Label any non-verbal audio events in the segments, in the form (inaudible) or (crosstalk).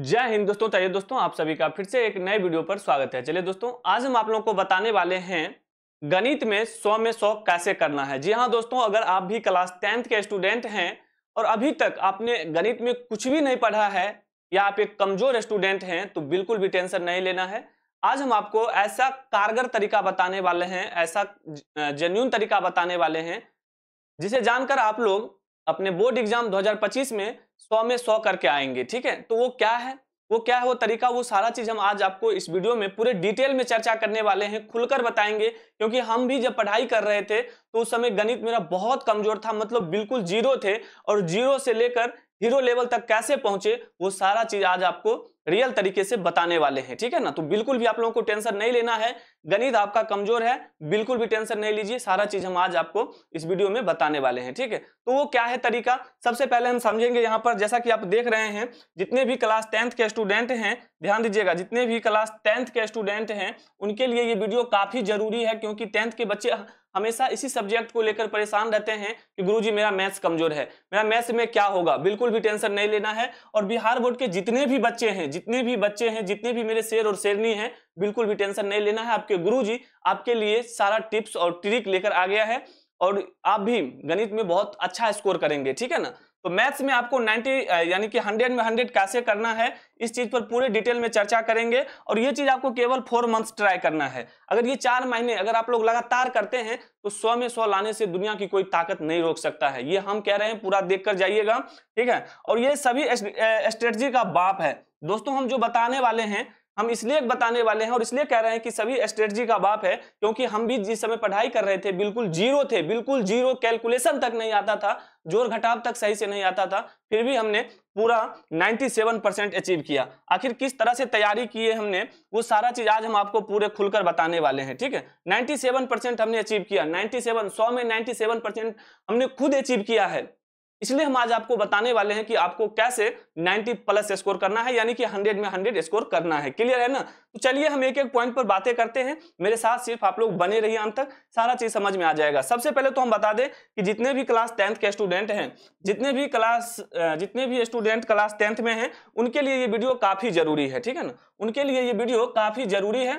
जय हिंद दोस्तों चाहिए दोस्तों आप सभी का फिर से एक नए वीडियो पर स्वागत है चलिए दोस्तों आज हम आप लोगों को बताने वाले हैं गणित में सौ में सौ कैसे करना है जी हाँ दोस्तों अगर आप भी क्लास टेंथ के स्टूडेंट हैं और अभी तक आपने गणित में कुछ भी नहीं पढ़ा है या आप एक कमजोर स्टूडेंट हैं तो बिल्कुल भी टेंशन नहीं लेना है आज हम आपको ऐसा कारगर तरीका बताने वाले हैं ऐसा जेन्यून तरीका बताने वाले हैं जिसे जानकर आप लोग अपने बोर्ड एग्जाम 2025 में 100 में 100 करके आएंगे ठीक है तो वो क्या है वो क्या है वो तरीका वो सारा चीज हम आज आपको इस वीडियो में पूरे डिटेल में चर्चा करने वाले हैं खुलकर बताएंगे क्योंकि हम भी जब पढ़ाई कर रहे थे तो उस समय गणित मेरा बहुत कमजोर था मतलब बिल्कुल जीरो थे और जीरो से लेकर जीरो लेवल तक कैसे पहुंचे वो सारा चीज आज आपको रियल तरीके से बताने वाले हैं ठीक है ना तो बिल्कुल भी आप लोगों को टेंशन नहीं लेना है गणित आपका कमजोर है बिल्कुल भी टेंशन नहीं लीजिए सारा चीज हम आज आपको इस वीडियो में बताने वाले हैं ठीक है तो वो क्या है तरीका सबसे पहले हम समझेंगे यहाँ पर जैसा कि आप देख रहे हैं जितने भी क्लास टेंथ के स्टूडेंट हैं ध्यान दीजिएगा जितने भी क्लास टेंथ के स्टूडेंट हैं उनके लिए ये वीडियो काफी जरूरी है क्योंकि टेंथ के बच्चे हमेशा इसी सब्जेक्ट को लेकर परेशान रहते हैं कि गुरुजी मेरा मैथ्स कमजोर है मेरा मैथ्स में क्या होगा बिल्कुल भी टेंशन नहीं लेना है और बिहार बोर्ड के जितने भी बच्चे हैं जितने भी बच्चे हैं जितने भी मेरे शेर और शेरनी हैं बिल्कुल भी टेंशन नहीं लेना है आपके गुरु आपके लिए सारा टिप्स और ट्रिक लेकर आ गया है और आप भी गणित में बहुत अच्छा स्कोर करेंगे ठीक है ना तो मैथ्स में आपको 90 यानी कि 100 में 100 कैसे करना है इस चीज पर पूरे डिटेल में चर्चा करेंगे और ये चीज आपको केवल फोर मंथ्स ट्राई करना है अगर ये चार महीने अगर आप लोग लगातार करते हैं तो सौ में सौ लाने से दुनिया की कोई ताकत नहीं रोक सकता है ये हम कह रहे हैं पूरा देख कर जाइएगा ठीक है और ये सभी स्ट्रेटजी का बाप है दोस्तों हम जो बताने वाले हैं हम इसलिए बताने वाले हैं और इसलिए कह रहे हैं कि सभी स्ट्रेटजी का बाप है क्योंकि हम भी जिस समय पढ़ाई कर रहे थे बिल्कुल जीरो थे बिल्कुल जीरो कैलकुलेशन तक नहीं आता था जोर घटाव तक सही से नहीं आता था फिर भी हमने पूरा 97 परसेंट अचीव किया आखिर किस तरह से तैयारी की है हमने वो सारा चीज आज हम आपको पूरे खुलकर बताने वाले हैं ठीक है नाइन्टी परसेंट हमने अचीव किया नाइन्टी सेवन में नाइन्टी परसेंट हमने खुद अचीव किया है इसलिए हम आज आपको बताने वाले हैं कि आपको कैसे 90 प्लस स्कोर करना है यानी कि 100 में 100 स्कोर करना है क्लियर है ना तो चलिए हम एक एक पॉइंट पर बातें करते हैं मेरे साथ सिर्फ आप लोग बने रहिए अंत तक सारा चीज समझ में आ जाएगा सबसे पहले तो हम बता दें कि जितने भी क्लास टेंथ के स्टूडेंट हैं जितने भी क्लास जितने भी स्टूडेंट क्लास टेंथ में है उनके लिए ये वीडियो काफी जरूरी है ठीक है ना उनके लिए ये वीडियो काफी जरूरी है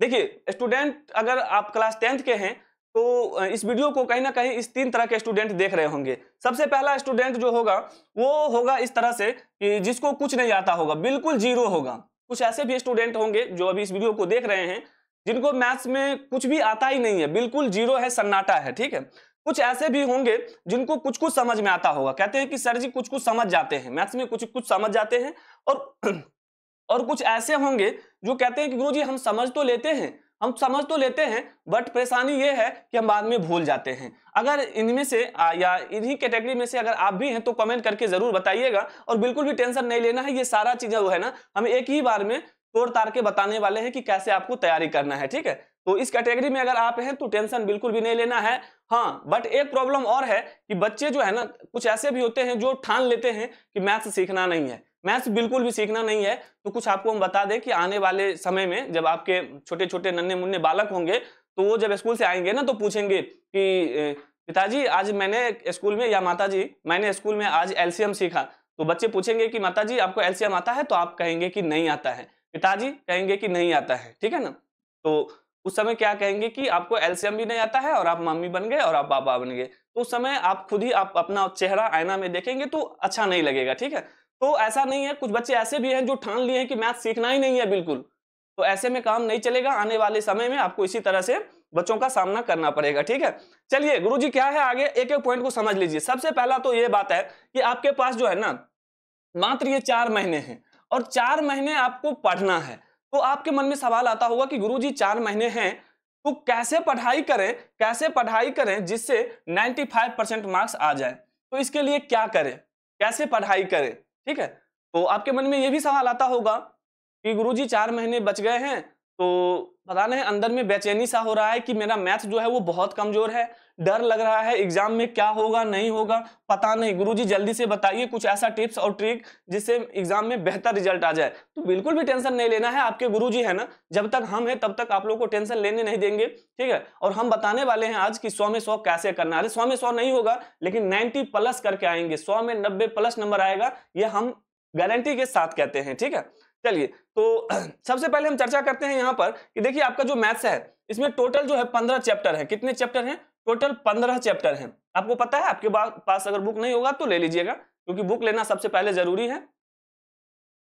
देखिए स्टूडेंट अगर आप क्लास टेंथ के हैं तो इस वीडियो को कहीं ना कहीं इस तीन तरह के स्टूडेंट देख रहे होंगे सबसे पहला स्टूडेंट जो होगा वो होगा इस तरह से कि जिसको कुछ नहीं आता होगा बिल्कुल जीरो होगा कुछ ऐसे भी स्टूडेंट होंगे जो अभी इस वीडियो को देख रहे हैं जिनको मैथ्स में कुछ भी आता ही नहीं है बिल्कुल जीरो है सन्नाटा है ठीक है कुछ ऐसे भी होंगे जिनको कुछ कुछ समझ में आता होगा कहते हैं कि सर जी कुछ कुछ समझ जाते हैं मैथ्स में कुछ कुछ समझ जाते हैं और (clears throat) और कुछ ऐसे होंगे जो कहते हैं कि गुरु जी हम समझ तो लेते हैं हम समझ तो लेते हैं बट परेशानी ये है कि हम बाद में भूल जाते हैं अगर इनमें से आ, या इन्हीं कैटेगरी में से अगर आप भी हैं तो कमेंट करके ज़रूर बताइएगा और बिल्कुल भी टेंशन नहीं लेना है ये सारा चीज़ें जो है ना हम एक ही बार में तोड़ तार के बताने वाले हैं कि कैसे आपको तैयारी करना है ठीक है तो इस कैटेगरी में अगर आप हैं तो टेंशन बिल्कुल भी नहीं लेना है हाँ बट एक प्रॉब्लम और है कि बच्चे जो है ना कुछ ऐसे भी होते हैं जो ठान लेते हैं कि मैथ्स सीखना नहीं है मैथ्स बिल्कुल भी सीखना नहीं है तो कुछ आपको हम बता दें कि आने वाले समय में जब आपके छोटे छोटे नन्हे मुन्ने बालक होंगे तो वो जब स्कूल से आएंगे ना तो पूछेंगे कि पिताजी आज मैंने स्कूल में या जी मैंने स्कूल में आज एलसीएम सीखा तो बच्चे पूछेंगे कि जी आपको एलसीएम आता है तो आप कहेंगे कि नहीं आता है पिताजी कहेंगे कि नहीं आता है ठीक है ना तो उस समय क्या कहेंगे कि आपको एलसीएम भी नहीं आता है और आप मम्मी बन गए और आप बाबा बन गए तो उस समय आप खुद ही आप अपना चेहरा आईना में देखेंगे तो अच्छा नहीं लगेगा ठीक है तो ऐसा नहीं है कुछ बच्चे ऐसे भी हैं जो ठान लिए हैं कि मैथ सीखना ही नहीं है बिल्कुल तो ऐसे में काम नहीं चलेगा आने वाले समय में आपको इसी तरह से बच्चों का सामना करना पड़ेगा ठीक है चलिए गुरु जी क्या है आगे एक एक पॉइंट को समझ लीजिए सबसे पहला तो ये बात है कि आपके पास जो है ना मात्र ये चार महीने हैं और चार महीने आपको पढ़ना है तो आपके मन में सवाल आता होगा कि गुरु जी चार महीने हैं तो कैसे पढ़ाई करें कैसे पढ़ाई करें जिससे 95 परसेंट मार्क्स आ जाए तो इसके लिए क्या करें कैसे पढ़ाई करें ठीक है तो आपके मन में ये भी सवाल आता होगा कि गुरुजी चार महीने बच गए हैं तो पता नहीं अंदर में बेचैनी सा हो रहा है कि मेरा मैथ जो है वो बहुत कमजोर है डर लग रहा है एग्जाम में क्या होगा नहीं होगा पता नहीं गुरुजी जल्दी से बताइए कुछ ऐसा टिप्स और ट्रिक जिससे एग्जाम में बेहतर रिजल्ट आ जाए तो बिल्कुल भी टेंशन नहीं लेना है आपके गुरुजी है ना जब तक हम हैं तब तक आप लोग को टेंशन लेने नहीं देंगे ठीक है और हम बताने वाले हैं आज कि सौ में सौ कैसे करना है सौ में सौ नहीं होगा लेकिन नाइन्टी प्लस करके आएंगे सौ में नब्बे प्लस नंबर आएगा ये हम गारंटी के साथ कहते हैं ठीक है चलिए तो (clears throat) सबसे पहले हम चर्चा करते हैं यहाँ पर कि देखिए आपका जो मैथ्स है इसमें टोटल जो है पंद्रह चैप्टर है कितने चैप्टर हैं टोटल पंद्रह चैप्टर हैं आपको पता है आपके पास अगर बुक नहीं होगा तो ले लीजिएगा क्योंकि बुक लेना सबसे पहले जरूरी है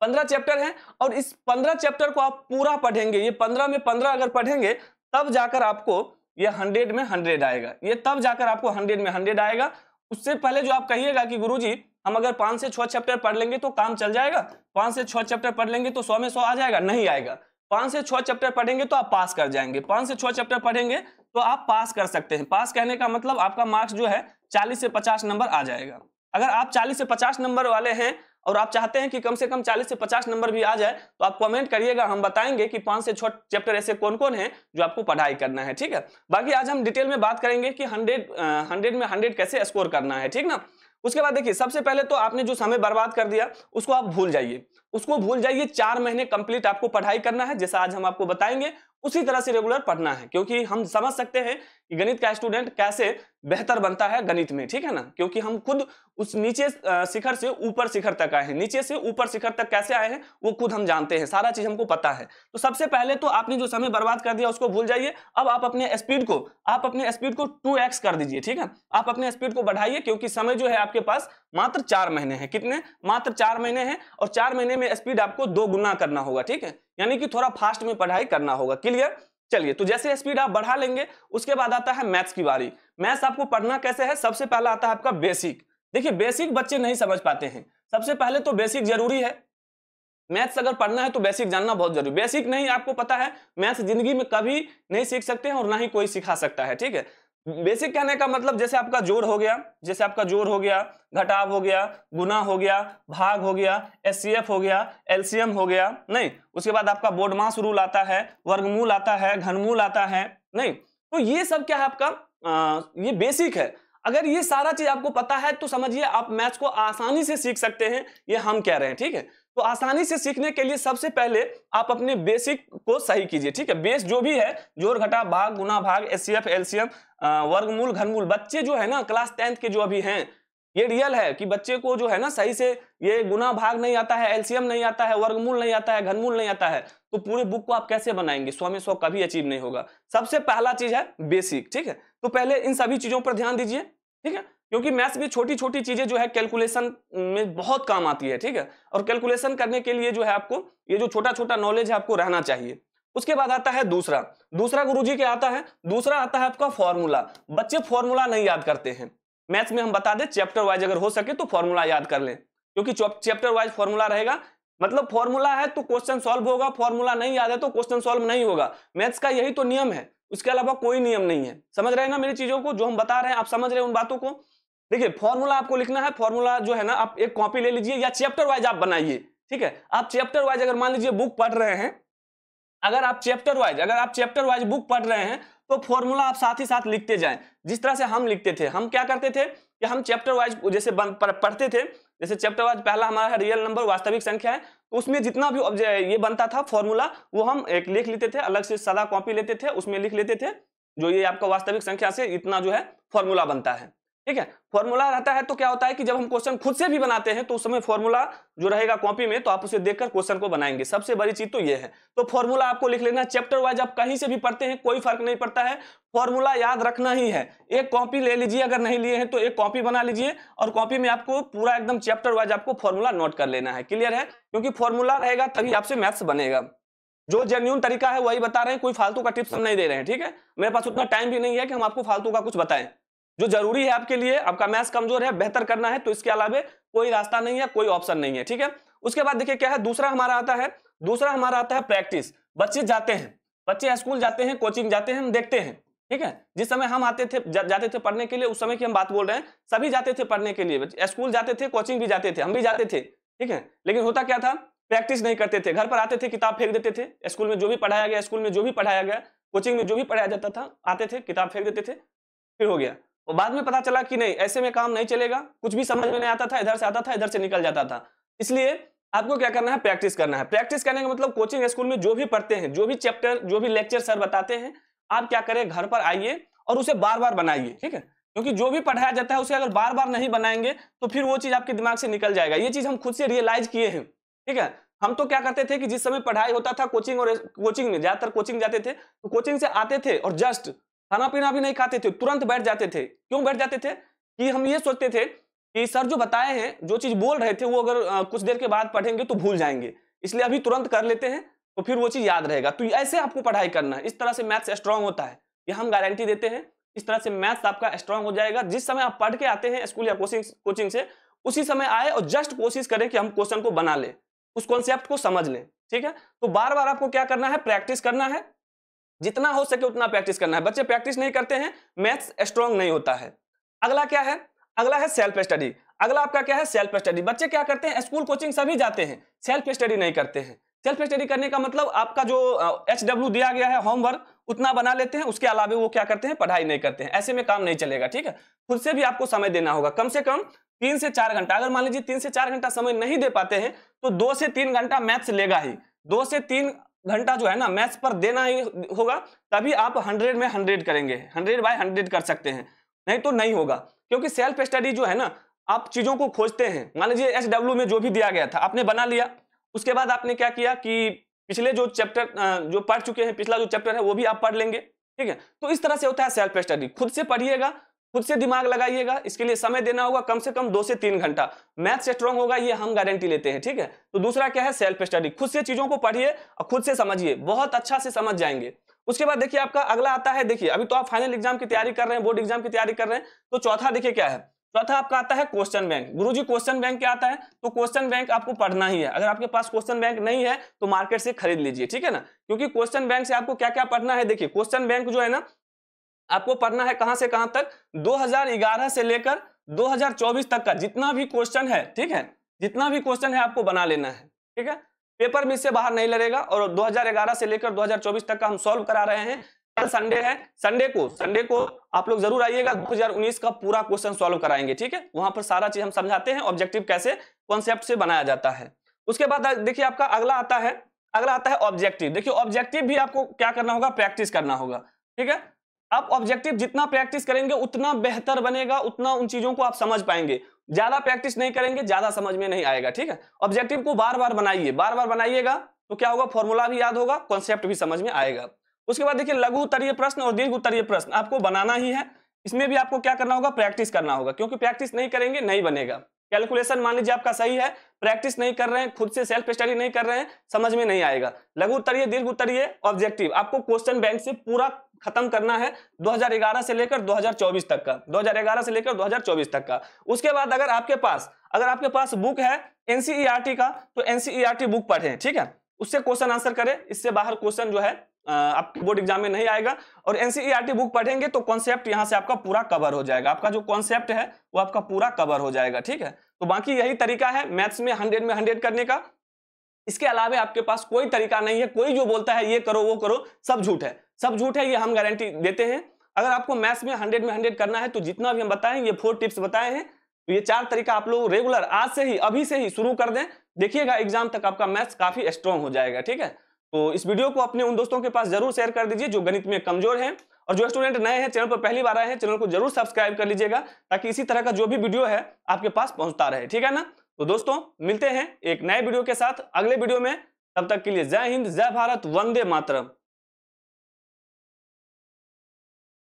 पंद्रह चैप्टर हैं और इस पंद्रह चैप्टर को आप पूरा पढ़ेंगे ये पंद्रह में पंद्रह अगर पढ़ेंगे तब जाकर आपको ये हंड्रेड में हंड्रेड आएगा ये तब जाकर आपको हंड्रेड में हंड्रेड आएगा उससे पहले जो आप कहिएगा कि गुरुजी हम अगर पांच से छह चैप्टर पढ़ लेंगे तो काम चल जाएगा पांच से छह चैप्टर पढ़ लेंगे तो सौ में सौ आ जाएगा नहीं आएगा पांच से छह चैप्टर पढ़ेंगे तो आप पास कर जाएंगे पांच से छह चैप्टर पढ़ेंगे तो आप पास कर सकते हैं पास कहने का मतलब आपका मार्क्स जो है चालीस से पचास नंबर आ जाएगा अगर आप चालीस से पचास नंबर वाले हैं और आप चाहते हैं कि कम से कम चालीस से पचास नंबर भी आ जाए तो आप कमेंट करिएगा हम बताएंगे कि पांच से छह चैप्टर ऐसे कौन कौन हैं जो आपको पढ़ाई करना है ठीक है बाकी आज हम डिटेल में बात करेंगे कि हंड्रेड हंड्रेड में हंड्रेड कैसे स्कोर करना है ठीक ना उसके बाद देखिए सबसे पहले तो आपने जो समय बर्बाद कर दिया उसको आप भूल जाइए उसको भूल जाइए चार महीने कंप्लीट आपको पढ़ाई करना है जैसा आज हम आपको बताएंगे उसी तरह से रेगुलर पढ़ना है क्योंकि हम समझ सकते हैं कि गणित का स्टूडेंट कैसे बेहतर बनता है गणित में ठीक है ना क्योंकि हम खुद उस नीचे शिखर से ऊपर शिखर तक आए हैं नीचे से ऊपर शिखर तक कैसे आए हैं वो खुद हम जानते हैं सारा चीज हमको पता है तो सबसे पहले तो आपने जो समय बर्बाद कर दिया उसको भूल जाइए अब आप अपने स्पीड को आप अपने स्पीड को टू कर दीजिए ठीक है आप अपने स्पीड को बढ़ाइए क्योंकि समय जो है आपके पास मात्र चार महीने हैं कितने मात्र चार महीने हैं और चार महीने में स्पीड आपको दो गुना करना होगा ठीक है यानी कि थोड़ा फास्ट में पढ़ाई करना होगा क्लियर चलिए तो जैसे स्पीड आप बढ़ा लेंगे उसके बाद आता है मैथ्स की बारी मैथ्स आपको पढ़ना कैसे है सबसे पहला आता है आपका बेसिक देखिए बेसिक बच्चे नहीं समझ पाते हैं सबसे पहले तो बेसिक जरूरी है मैथ्स अगर पढ़ना है तो बेसिक जानना बहुत जरूरी बेसिक नहीं आपको पता है मैथ्स जिंदगी में कभी नहीं सीख सकते हैं और ना ही कोई सिखा सकता है ठीक है बेसिक कहने का मतलब जैसे आपका जोर हो गया जैसे आपका जोर हो गया घटाव हो गया गुना हो गया भाग हो गया एस हो गया एलसीएम हो गया नहीं उसके बाद आपका बोडमास रूल आता है वर्गमूल आता है घनमूल आता है नहीं तो ये सब क्या है आपका आ, ये बेसिक है अगर ये सारा चीज आपको पता है तो समझिए आप मैथ्स को आसानी से सीख सकते हैं ये हम कह रहे हैं ठीक है तो आसानी से सीखने के लिए सबसे पहले आप अपने बेसिक को सही कीजिए ठीक है बेस जो भी है जोर घटा भाग गुना भाग एस सी एफ एलसीएम वर्गमूल घनमूल बच्चे जो है ना क्लास टेंथ के जो अभी हैं ये रियल है कि बच्चे को जो है ना सही से ये गुना भाग नहीं आता है एलसीएम नहीं आता है वर्गमूल नहीं आता है घनमूल नहीं आता है तो पूरे बुक को आप कैसे बनाएंगे सौ में सौ कभी अचीव नहीं होगा सबसे पहला चीज है बेसिक ठीक है तो पहले इन सभी चीजों पर ध्यान दीजिए ठीक है क्योंकि मैथ्स में छोटी छोटी चीजें जो है कैलकुलेशन में बहुत काम आती है ठीक है और कैलकुलेशन करने के लिए जो है आपको ये जो छोटा छोटा नॉलेज है आपको रहना चाहिए उसके बाद आता है दूसरा दूसरा गुरु जी आता है दूसरा आता है आपका फॉर्मूला बच्चे फॉर्मूला नहीं याद करते हैं मैथ्स में हम बता दें चैप्टर वाइज अगर हो सके तो फॉर्मूला याद कर लें क्योंकि चैप्टर वाइज फॉर्मूला रहेगा मतलब फॉर्मूला है तो क्वेश्चन सॉल्व होगा फॉर्मूला नहीं याद है तो क्वेश्चन सॉल्व नहीं होगा मैथ्स का यही तो नियम है उसके अलावा कोई नियम नहीं है समझ रहे हैं ना मेरी चीजों को जो हम बता रहे हैं आप समझ रहे हैं उन बातों को देखिए फॉर्मूला आपको लिखना है फॉर्मूला जो है ना आप एक कॉपी ले लीजिए या चैप्टर वाइज आप बनाइए ठीक है आप चैप्टर वाइज अगर मान लीजिए बुक पढ़ रहे हैं अगर आप चैप्टर वाइज अगर आप चैप्टर वाइज बुक पढ़ रहे हैं तो फॉर्मूला आप साथ ही साथ लिखते जाएं जिस तरह से हम लिखते थे हम क्या करते थे कि हम चैप्टर वाइज जैसे पढ़ते थे जैसे चैप्टर वाइज पहला हमारा है रियल नंबर वास्तविक संख्या है तो उसमें जितना भी ये बनता था फॉर्मूला वो हम एक लिख लेते थे अलग से सदा कॉपी लेते थे उसमें लिख लेते थे जो ये आपका वास्तविक संख्या से इतना जो है फॉर्मूला बनता है ठीक है फॉर्मूला रहता है तो क्या होता है कि जब हम क्वेश्चन खुद से भी बनाते हैं तो उस समय फॉर्मूला जो रहेगा कॉपी में तो आप उसे देखकर क्वेश्चन को बनाएंगे सबसे बड़ी चीज तो ये है तो फॉर्मूला आपको लिख लेना चैप्टर वाइज आप कहीं से भी पढ़ते हैं कोई फर्क नहीं पड़ता है फॉर्मूला याद रखना ही है एक कॉपी ले लीजिए अगर नहीं लिए हैं तो एक कॉपी बना लीजिए और कॉपी में आपको पूरा एकदम चैप्टर वाइज आपको फॉर्मूला नोट कर लेना है क्लियर है क्योंकि फॉर्मूला रहेगा तभी आपसे मैथ्स बनेगा जो जेन्यून तरीका है वही बता रहे हैं कोई फालतू का टिप्स हम नहीं दे रहे हैं ठीक है मेरे पास उतना टाइम भी नहीं है कि हम आपको फालतू का कुछ बताएं जो जरूरी है आपके लिए आपका मैथ्स कमजोर है बेहतर करना है तो इसके अलावा कोई रास्ता नहीं है कोई ऑप्शन नहीं है ठीक है उसके बाद देखिए क्या है दूसरा हमारा आता है दूसरा हमारा आता है प्रैक्टिस बच्चे जाते हैं बच्चे स्कूल जाते हैं कोचिंग जाते हैं हम देखते हैं ठीक है जिस समय हम आते थे जा, जाते थे पढ़ने के लिए उस समय की हम बात बोल रहे हैं सभी जाते थे पढ़ने के लिए स्कूल जाते थे कोचिंग भी जाते थे हम भी जाते थे ठीक है लेकिन होता क्या था प्रैक्टिस नहीं करते थे घर पर आते थे किताब फेंक देते थे स्कूल में जो भी पढ़ाया गया स्कूल में जो भी पढ़ाया गया कोचिंग में जो भी पढ़ाया जाता था आते थे किताब फेंक देते थे फिर हो गया और बाद में पता चला कि नहीं ऐसे में काम नहीं चलेगा कुछ भी समझ में नहीं आता था इधर से आता था इधर से निकल जाता था इसलिए आपको क्या करना है प्रैक्टिस करना है प्रैक्टिस करने का मतलब कोचिंग स्कूल में जो भी पढ़ते हैं जो भी चैप्टर जो भी लेक्चर सर बताते हैं आप क्या करें घर पर आइए और उसे बार बार बनाइए ठीक है क्योंकि जो भी पढ़ाया जाता है उसे अगर बार बार नहीं बनाएंगे तो फिर वो चीज़ आपके दिमाग से निकल जाएगा ये चीज़ हम खुद से रियलाइज किए हैं ठीक है हम तो क्या करते थे कि जिस समय पढ़ाई होता था कोचिंग और कोचिंग में ज्यादातर कोचिंग जाते थे तो कोचिंग से आते थे और जस्ट खाना पीना भी नहीं खाते थे तुरंत बैठ जाते थे क्यों बैठ जाते थे कि हम ये सोचते थे कि सर जो बताए हैं जो चीज़ बोल रहे थे वो अगर आ, कुछ देर के बाद पढ़ेंगे तो भूल जाएंगे इसलिए अभी तुरंत कर लेते हैं तो फिर वो चीज़ याद रहेगा तो ऐसे आपको पढ़ाई करना है इस तरह से मैथ्स स्ट्रांग होता है ये हम गारंटी देते हैं इस तरह से मैथ्स आपका स्ट्रांग हो जाएगा जिस समय आप पढ़ के आते हैं स्कूल या कोचिंग कोचिंग से उसी समय आए और जस्ट कोशिश करें कि हम क्वेश्चन को बना लें उस कॉन्सेप्ट को समझ लें ठीक है तो बार बार आपको क्या करना है प्रैक्टिस करना है जितना हो सके उतना प्रैक्टिस करना है बच्चे प्रैक्टिस नहीं करते हैं मैथ्स स्ट्रॉन्ग नहीं होता है अगला क्या है अगला है सेल्फ स्टडी अगला आपका क्या है सेल्फ स्टडी बच्चे क्या करते हैं स्कूल कोचिंग सभी जाते हैं सेल्फ स्टडी नहीं करते हैं सेल्फ स्टडी करने का मतलब आपका जो एच डब्ल्यू दिया गया है होमवर्क उतना बना लेते हैं उसके अलावा वो क्या करते हैं पढ़ाई नहीं करते हैं ऐसे में काम नहीं चलेगा ठीक है खुद से भी आपको समय देना होगा कम से कम तीन से चार घंटा अगर मान लीजिए तीन से चार घंटा समय नहीं दे पाते हैं तो दो से तीन घंटा मैथ्स लेगा ही दो से तीन घंटा जो है ना मैथ्स पर देना ही होगा तभी आप हंड्रेड में हंड्रेड करेंगे हंड्रेड बाय हंड्रेड कर सकते हैं नहीं तो नहीं होगा क्योंकि सेल्फ स्टडी जो है ना आप चीज़ों को खोजते हैं मान लीजिए एस डब्ल्यू में जो भी दिया गया था आपने बना लिया उसके बाद आपने क्या किया कि पिछले जो चैप्टर जो पढ़ चुके हैं पिछला जो चैप्टर है वो भी आप पढ़ लेंगे ठीक है तो इस तरह से होता है सेल्फ स्टडी खुद से पढ़िएगा खुद से दिमाग लगाइएगा इसके लिए समय देना होगा कम से कम दो से तीन घंटा मैथ स्ट्रॉन्ग होगा ये हम गारंटी लेते हैं ठीक है तो दूसरा क्या है सेल्फ स्टडी खुद से चीजों को पढ़िए और खुद से समझिए बहुत अच्छा से समझ जाएंगे उसके बाद देखिए आपका अगला आता है देखिए अभी तो आप फाइनल एग्जाम की तैयारी कर रहे हैं बोर्ड एग्जाम की तैयारी कर रहे हैं तो चौथा देखिए क्या है चौथा आपका आता है question bank Guruji question bank क्या आता है तो क्वेश्चन बैंक आपको पढ़ना ही है अगर आपके पास क्वेश्चन बैंक नहीं है तो मार्केट से खरीद लीजिए ठीक है ना क्योंकि क्वेश्चन बैंक से आपको क्या क्या पढ़ना है देखिए क्वेश्चन बैंक जो है ना आपको पढ़ना है कहां से कहां तक 2011 से लेकर 2024 तक का जितना भी क्वेश्चन है ठीक है जितना भी क्वेश्चन है आपको बना लेना है ठीक है पेपर भी इससे बाहर नहीं लड़ेगा और 2011 से लेकर 2024 तक का हम सॉल्व करा रहे हैं कल संडे है संडे को संडे को आप लोग जरूर आइएगा 2019 का पूरा क्वेश्चन सोल्व कराएंगे ठीक है वहां पर सारा चीज हम समझाते हैं ऑब्जेक्टिव कैसे कॉन्सेप्ट से बनाया जाता है उसके बाद देखिए आपका अगला आता है अगला आता है ऑब्जेक्टिव देखिए ऑब्जेक्टिव भी आपको क्या करना होगा प्रैक्टिस करना होगा ठीक है आप ऑब्जेक्टिव जितना प्रैक्टिस करेंगे उतना बेहतर बनेगा उतना उन चीजों को आप समझ पाएंगे ज्यादा प्रैक्टिस नहीं करेंगे ज्यादा समझ में नहीं आएगा ठीक है ऑब्जेक्टिव को बार बार बनाइए बार बार बनाइएगा तो क्या होगा फॉर्मूला भी याद होगा कॉन्सेप्ट भी समझ में आएगा उसके बाद देखिए लघु उत्तरीय प्रश्न और दीर्घ उत्तरीय प्रश्न आपको बनाना ही है इसमें भी आपको क्या करना होगा प्रैक्टिस करना होगा क्योंकि प्रैक्टिस नहीं करेंगे नहीं बनेगा कैलकुलेशन मान लीजिए आपका सही है प्रैक्टिस नहीं कर रहे हैं खुद से सेल्फ स्टडी नहीं कर रहे हैं समझ में नहीं आएगा लघु उत्तरीय दीर्घ उत्तरीय ऑब्जेक्टिव आपको क्वेश्चन बैंक से पूरा खत्म करना है 2011 से लेकर 2024 तक का 2011 से लेकर 2024 तक का उसके बाद अगर आपके पास अगर आपके पास बुक है एनसीईआरटी e का तो एनसीईआरटी बुक e पढ़ें ठीक है उससे क्वेश्चन आंसर करें इससे बाहर क्वेश्चन जो है आप बोर्ड एग्जाम में नहीं आएगा और एनसीईआरटी बुक e पढ़ेंगे तो कॉन्सेप्ट यहां से आपका पूरा कवर हो जाएगा आपका जो कॉन्सेप्ट है वो आपका पूरा कवर हो जाएगा ठीक है तो बाकी यही तरीका है मैथ्स में हंड्रेड में हंड्रेड करने का इसके अलावा आपके पास कोई तरीका नहीं है कोई जो बोलता है ये करो वो करो सब झूठ है सब झूठ है ये हम गारंटी देते हैं अगर आपको मैथ्स में हंड्रेड में हंड्रेड करना है तो जितना भी हम बताएं ये फोर टिप्स बताए हैं तो ये चार तरीका आप लोग रेगुलर आज से ही अभी से ही शुरू कर दें देखिएगा एग्जाम तक आपका मैथ्स काफी स्ट्रांग हो जाएगा ठीक है तो इस वीडियो को अपने उन दोस्तों के पास जरूर शेयर कर दीजिए जो गणित में कमजोर हैं और जो स्टूडेंट नए हैं चैनल पर पहली बार आए हैं चैनल को जरूर सब्सक्राइब कर लीजिएगा ताकि इसी तरह का जो भी वीडियो है आपके पास पहुंचता रहे ठीक है ना तो दोस्तों मिलते हैं एक नए वीडियो के साथ अगले वीडियो में तब तक के लिए जय हिंद जय भारत वंदे मातरम